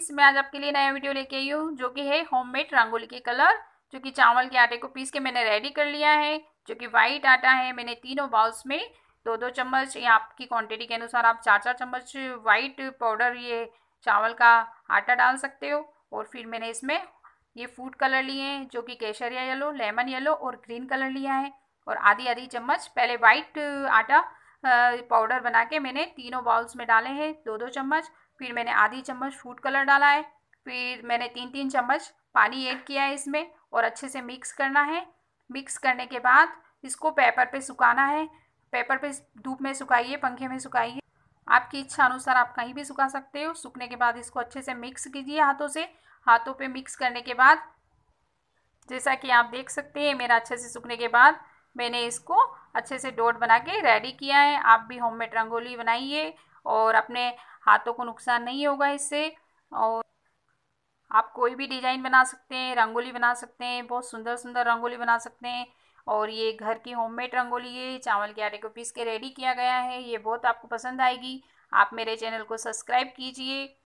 friends मैं आज आपके लिए नया वीडियो लेके आई हूँ जो कि है होममेड रंगोली के कलर जो कि चावल के आटे को पीस के मैंने रेडी कर लिया है जो कि वाइट आटा है मैंने तीनों बाउल्स में दो दो चम्मच या आपकी क्वांटिटी के अनुसार आप चार चार चम्मच वाइट पाउडर ये चावल का आटा डाल सकते हो और फिर मैंने इसमें ये फूड कलर लिए हैं जो कि केसरिया येलो लेमन येलो और ग्रीन कलर लिया है और आधी आधी चम्मच पहले वाइट आटा पाउडर बना के मैंने तीनों बाउल्स में डाले हैं दो दो चम्मच फिर मैंने आधी चम्मच फूड कलर डाला है फिर मैंने तीन तीन चम्मच पानी ऐड किया है इसमें और अच्छे से मिक्स करना है मिक्स करने के बाद इसको पेपर पे सुखाना है पेपर पे धूप में सुखाइए पंखे में सुखाइए आपकी इच्छा अनुसार आप कहीं भी सुखा सकते हो सूखने के बाद इसको अच्छे से मिक्स कीजिए हाथों से हाथों पे मिक्स करने के बाद जैसा कि आप देख सकते हैं मेरा अच्छे से सूखने के बाद मैंने इसको अच्छे से डोट बना के रेडी किया है आप भी होममेड रंगोली बनाइए और अपने हाथों को नुकसान नहीं होगा इससे और आप कोई भी डिजाइन बना सकते हैं रंगोली बना सकते हैं बहुत सुंदर सुंदर रंगोली बना सकते हैं और ये घर की होममेड रंगोली है चावल के आटे को पीस के रेडी किया गया है ये बहुत आपको पसंद आएगी आप मेरे चैनल को सब्सक्राइब कीजिए